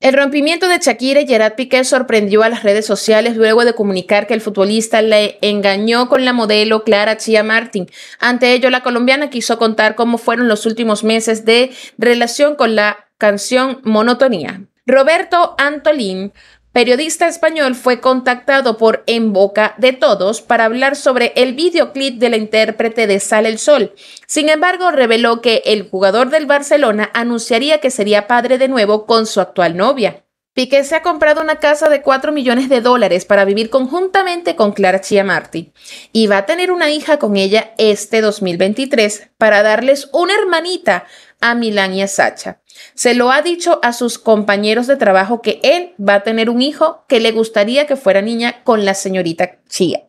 El rompimiento de Shakira y Gerard Piqué sorprendió a las redes sociales luego de comunicar que el futbolista le engañó con la modelo Clara Chia Martin. Ante ello, la colombiana quiso contar cómo fueron los últimos meses de relación con la canción Monotonía. Roberto Antolín periodista español fue contactado por En Boca de Todos para hablar sobre el videoclip de la intérprete de Sale el Sol. Sin embargo, reveló que el jugador del Barcelona anunciaría que sería padre de nuevo con su actual novia que se ha comprado una casa de 4 millones de dólares para vivir conjuntamente con Clara Chiamarti y va a tener una hija con ella este 2023 para darles una hermanita a Milán y a Sacha. Se lo ha dicho a sus compañeros de trabajo que él va a tener un hijo que le gustaría que fuera niña con la señorita Chia.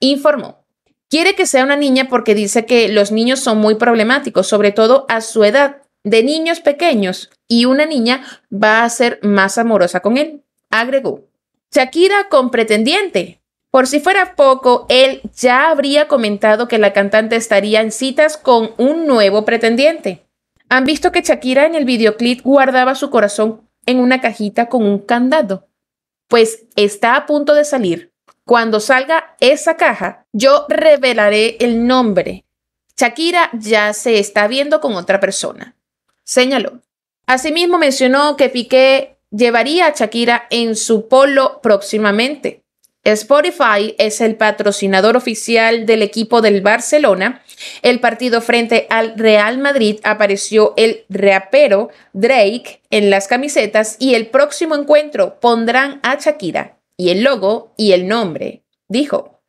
Informó. Quiere que sea una niña porque dice que los niños son muy problemáticos, sobre todo a su edad, de niños pequeños y una niña va a ser más amorosa con él, agregó. Shakira con pretendiente. Por si fuera poco, él ya habría comentado que la cantante estaría en citas con un nuevo pretendiente. Han visto que Shakira en el videoclip guardaba su corazón en una cajita con un candado. Pues está a punto de salir. Cuando salga esa caja, yo revelaré el nombre. Shakira ya se está viendo con otra persona señaló. Asimismo mencionó que Piqué llevaría a Shakira en su polo próximamente. Spotify es el patrocinador oficial del equipo del Barcelona. El partido frente al Real Madrid apareció el reapero Drake en las camisetas y el próximo encuentro pondrán a Shakira y el logo y el nombre, dijo.